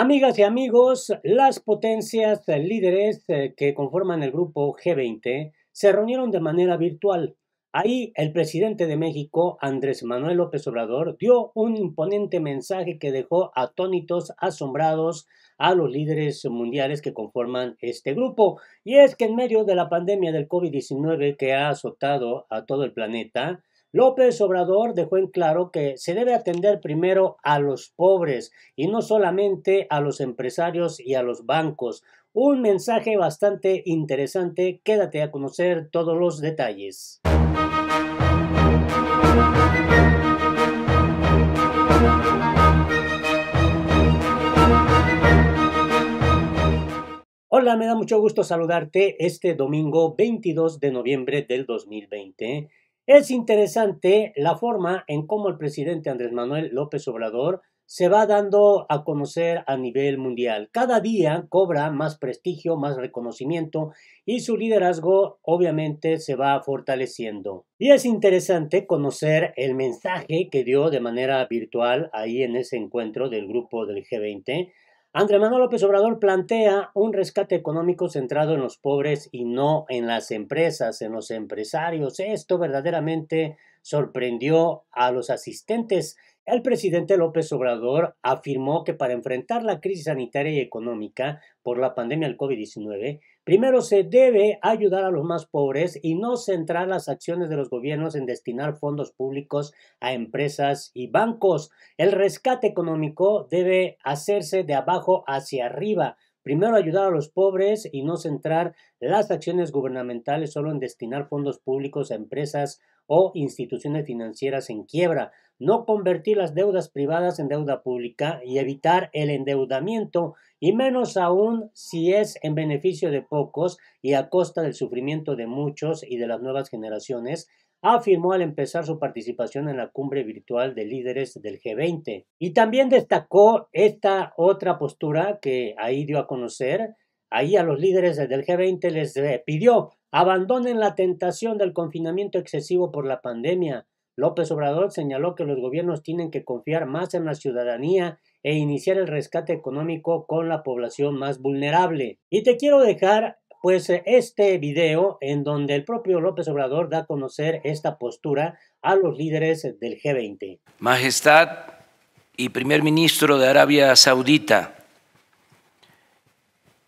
Amigas y amigos, las potencias eh, líderes eh, que conforman el grupo G20 se reunieron de manera virtual. Ahí el presidente de México, Andrés Manuel López Obrador, dio un imponente mensaje que dejó atónitos, asombrados a los líderes mundiales que conforman este grupo. Y es que en medio de la pandemia del COVID-19 que ha azotado a todo el planeta, López Obrador dejó en claro que se debe atender primero a los pobres y no solamente a los empresarios y a los bancos. Un mensaje bastante interesante, quédate a conocer todos los detalles. Hola, me da mucho gusto saludarte este domingo 22 de noviembre del 2020. Es interesante la forma en cómo el presidente Andrés Manuel López Obrador se va dando a conocer a nivel mundial. Cada día cobra más prestigio, más reconocimiento y su liderazgo obviamente se va fortaleciendo. Y es interesante conocer el mensaje que dio de manera virtual ahí en ese encuentro del grupo del G20 Andrés Manuel López Obrador plantea un rescate económico centrado en los pobres y no en las empresas, en los empresarios. Esto verdaderamente sorprendió a los asistentes. El presidente López Obrador afirmó que para enfrentar la crisis sanitaria y económica por la pandemia del COVID-19, Primero, se debe ayudar a los más pobres y no centrar las acciones de los gobiernos en destinar fondos públicos a empresas y bancos. El rescate económico debe hacerse de abajo hacia arriba. Primero ayudar a los pobres y no centrar las acciones gubernamentales solo en destinar fondos públicos a empresas o instituciones financieras en quiebra, no convertir las deudas privadas en deuda pública y evitar el endeudamiento y menos aún si es en beneficio de pocos y a costa del sufrimiento de muchos y de las nuevas generaciones, afirmó al empezar su participación en la cumbre virtual de líderes del G20. Y también destacó esta otra postura que ahí dio a conocer, ahí a los líderes del G20 les eh, pidió abandonen la tentación del confinamiento excesivo por la pandemia. López Obrador señaló que los gobiernos tienen que confiar más en la ciudadanía e iniciar el rescate económico con la población más vulnerable. Y te quiero dejar pues este video en donde el propio López Obrador da a conocer esta postura a los líderes del G20. Majestad y primer ministro de Arabia Saudita,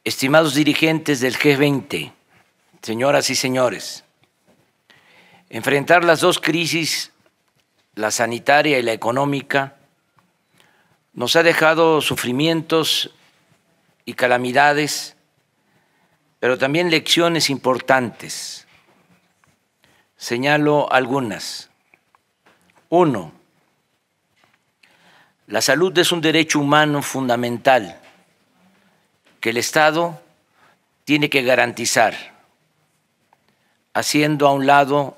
estimados dirigentes del G20, señoras y señores, enfrentar las dos crisis, la sanitaria y la económica, nos ha dejado sufrimientos y calamidades, pero también lecciones importantes. Señalo algunas. Uno, la salud es un derecho humano fundamental que el Estado tiene que garantizar, haciendo a un lado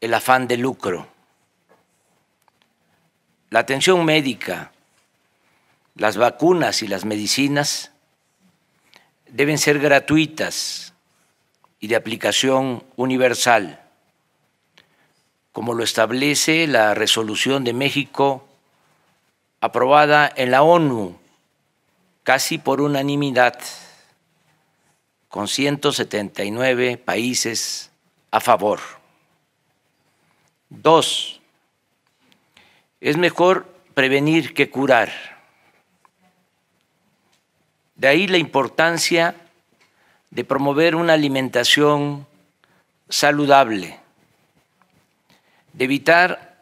el afán de lucro. La atención médica las vacunas y las medicinas deben ser gratuitas y de aplicación universal, como lo establece la resolución de México aprobada en la ONU casi por unanimidad, con 179 países a favor. Dos, es mejor prevenir que curar de ahí la importancia de promover una alimentación saludable, de evitar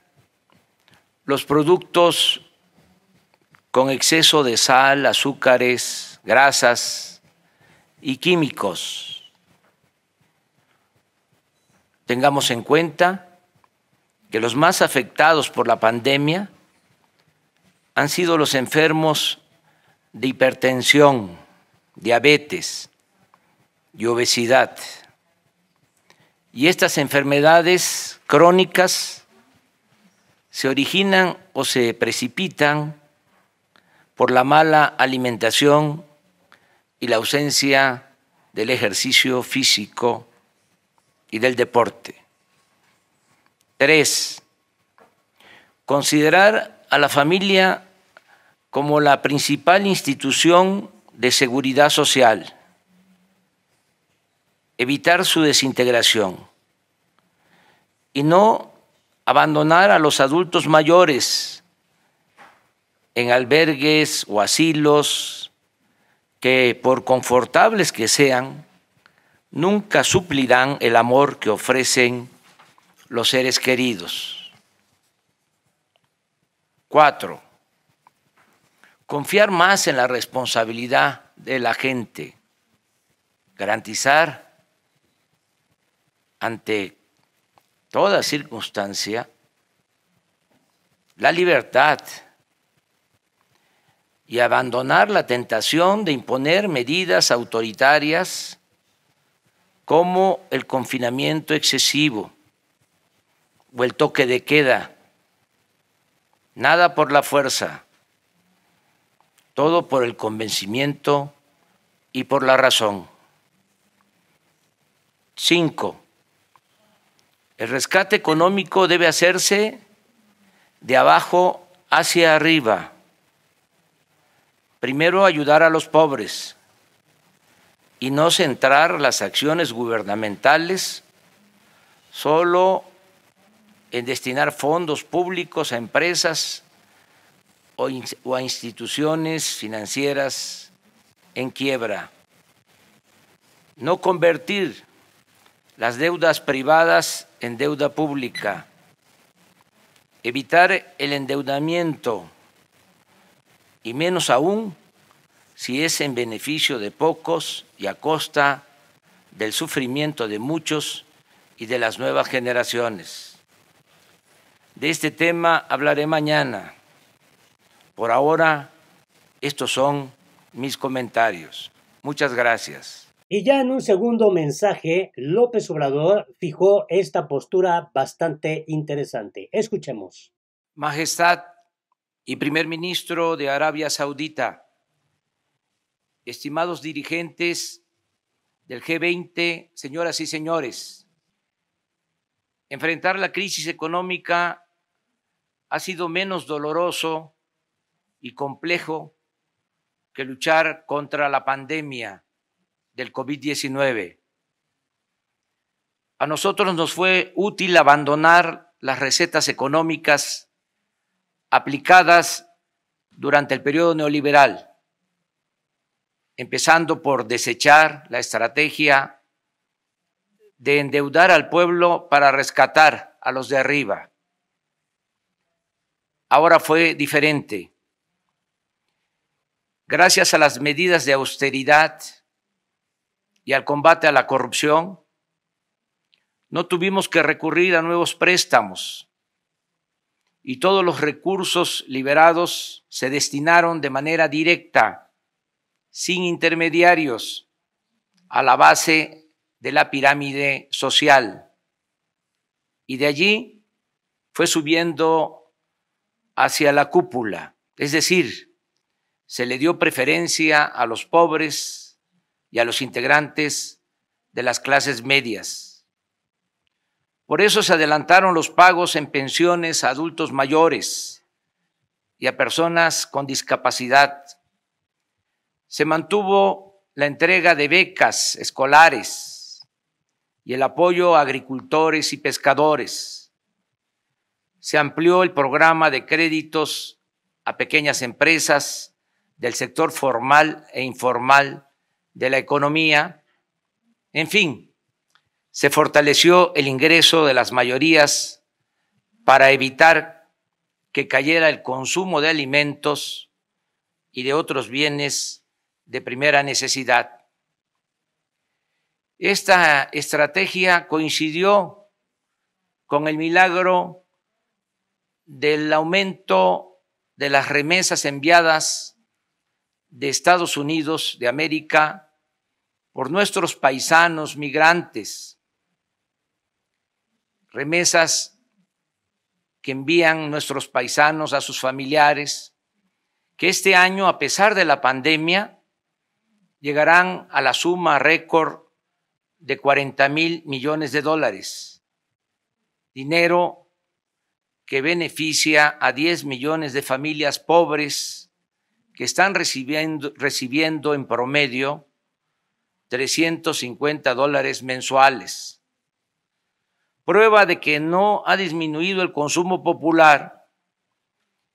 los productos con exceso de sal, azúcares, grasas y químicos. Tengamos en cuenta que los más afectados por la pandemia han sido los enfermos de hipertensión, diabetes y obesidad. Y estas enfermedades crónicas se originan o se precipitan por la mala alimentación y la ausencia del ejercicio físico y del deporte. Tres, considerar a la familia como la principal institución de seguridad social, evitar su desintegración y no abandonar a los adultos mayores en albergues o asilos que, por confortables que sean, nunca suplirán el amor que ofrecen los seres queridos. Cuatro, Confiar más en la responsabilidad de la gente. Garantizar ante toda circunstancia la libertad y abandonar la tentación de imponer medidas autoritarias como el confinamiento excesivo o el toque de queda. Nada por la fuerza, todo por el convencimiento y por la razón. Cinco, el rescate económico debe hacerse de abajo hacia arriba. Primero ayudar a los pobres y no centrar las acciones gubernamentales solo en destinar fondos públicos a empresas o a instituciones financieras en quiebra. No convertir las deudas privadas en deuda pública. Evitar el endeudamiento y menos aún si es en beneficio de pocos y a costa del sufrimiento de muchos y de las nuevas generaciones. De este tema hablaré mañana por ahora, estos son mis comentarios. Muchas gracias. Y ya en un segundo mensaje, López Obrador fijó esta postura bastante interesante. Escuchemos. Majestad y primer ministro de Arabia Saudita, estimados dirigentes del G20, señoras y señores, enfrentar la crisis económica ha sido menos doloroso y complejo que luchar contra la pandemia del COVID-19. A nosotros nos fue útil abandonar las recetas económicas aplicadas durante el periodo neoliberal, empezando por desechar la estrategia de endeudar al pueblo para rescatar a los de arriba. Ahora fue diferente gracias a las medidas de austeridad y al combate a la corrupción, no tuvimos que recurrir a nuevos préstamos y todos los recursos liberados se destinaron de manera directa, sin intermediarios, a la base de la pirámide social. Y de allí fue subiendo hacia la cúpula, es decir, se le dio preferencia a los pobres y a los integrantes de las clases medias. Por eso se adelantaron los pagos en pensiones a adultos mayores y a personas con discapacidad. Se mantuvo la entrega de becas escolares y el apoyo a agricultores y pescadores. Se amplió el programa de créditos a pequeñas empresas del sector formal e informal de la economía. En fin, se fortaleció el ingreso de las mayorías para evitar que cayera el consumo de alimentos y de otros bienes de primera necesidad. Esta estrategia coincidió con el milagro del aumento de las remesas enviadas de Estados Unidos, de América, por nuestros paisanos migrantes, remesas que envían nuestros paisanos a sus familiares, que este año, a pesar de la pandemia, llegarán a la suma récord de 40 mil millones de dólares, dinero que beneficia a 10 millones de familias pobres que están recibiendo, recibiendo en promedio 350 dólares mensuales. Prueba de que no ha disminuido el consumo popular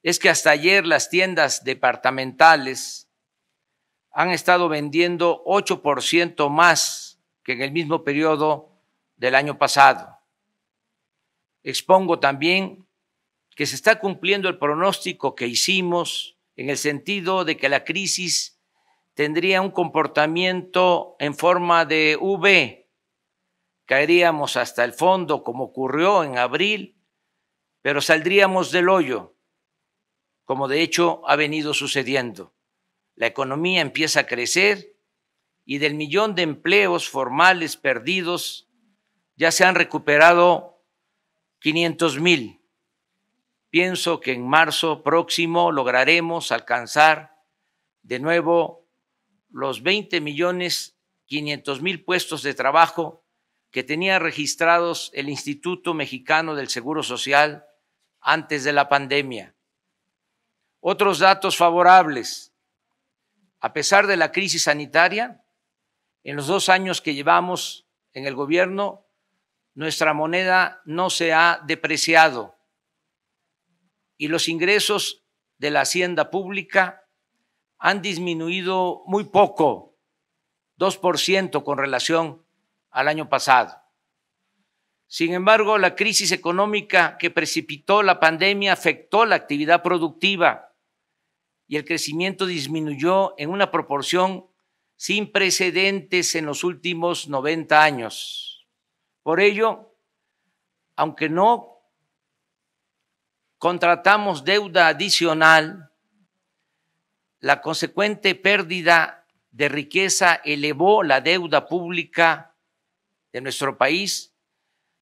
es que hasta ayer las tiendas departamentales han estado vendiendo 8% más que en el mismo periodo del año pasado. Expongo también que se está cumpliendo el pronóstico que hicimos en el sentido de que la crisis tendría un comportamiento en forma de V. Caeríamos hasta el fondo, como ocurrió en abril, pero saldríamos del hoyo, como de hecho ha venido sucediendo. La economía empieza a crecer y del millón de empleos formales perdidos ya se han recuperado 500 mil. Pienso que en marzo próximo lograremos alcanzar de nuevo los 20 millones 500 mil puestos de trabajo que tenía registrados el Instituto Mexicano del Seguro Social antes de la pandemia. Otros datos favorables. A pesar de la crisis sanitaria, en los dos años que llevamos en el gobierno, nuestra moneda no se ha depreciado y los ingresos de la hacienda pública han disminuido muy poco, 2% con relación al año pasado. Sin embargo, la crisis económica que precipitó la pandemia afectó la actividad productiva y el crecimiento disminuyó en una proporción sin precedentes en los últimos 90 años. Por ello, aunque no contratamos deuda adicional, la consecuente pérdida de riqueza elevó la deuda pública de nuestro país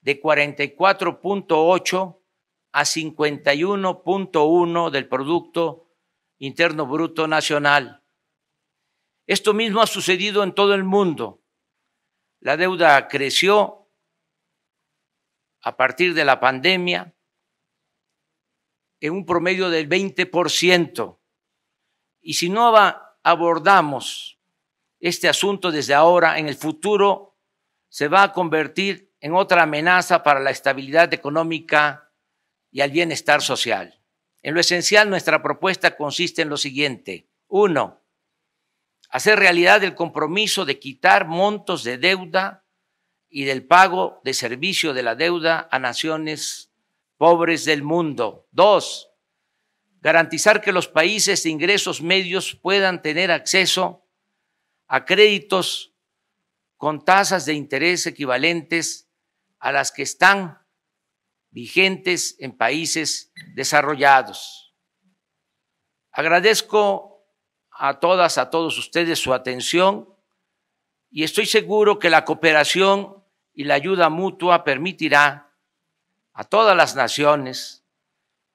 de 44.8 a 51.1 del Producto Interno Bruto Nacional. Esto mismo ha sucedido en todo el mundo. La deuda creció a partir de la pandemia, en un promedio del 20%. Y si no abordamos este asunto desde ahora, en el futuro se va a convertir en otra amenaza para la estabilidad económica y al bienestar social. En lo esencial, nuestra propuesta consiste en lo siguiente. Uno, hacer realidad el compromiso de quitar montos de deuda y del pago de servicio de la deuda a naciones pobres del mundo. Dos, garantizar que los países de ingresos medios puedan tener acceso a créditos con tasas de interés equivalentes a las que están vigentes en países desarrollados. Agradezco a todas, a todos ustedes su atención y estoy seguro que la cooperación y la ayuda mutua permitirá a todas las naciones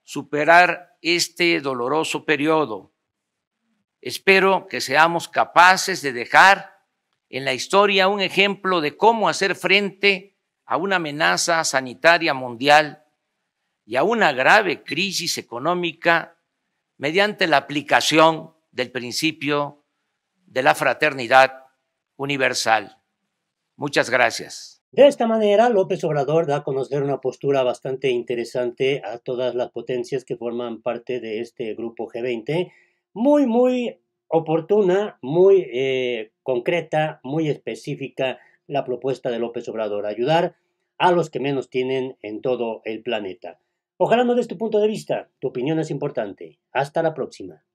superar este doloroso periodo. Espero que seamos capaces de dejar en la historia un ejemplo de cómo hacer frente a una amenaza sanitaria mundial y a una grave crisis económica mediante la aplicación del principio de la fraternidad universal. Muchas gracias. De esta manera, López Obrador da a conocer una postura bastante interesante a todas las potencias que forman parte de este grupo G20, muy, muy oportuna, muy eh, concreta, muy específica la propuesta de López Obrador, ayudar a los que menos tienen en todo el planeta. Ojalá no des tu punto de vista, tu opinión es importante. Hasta la próxima.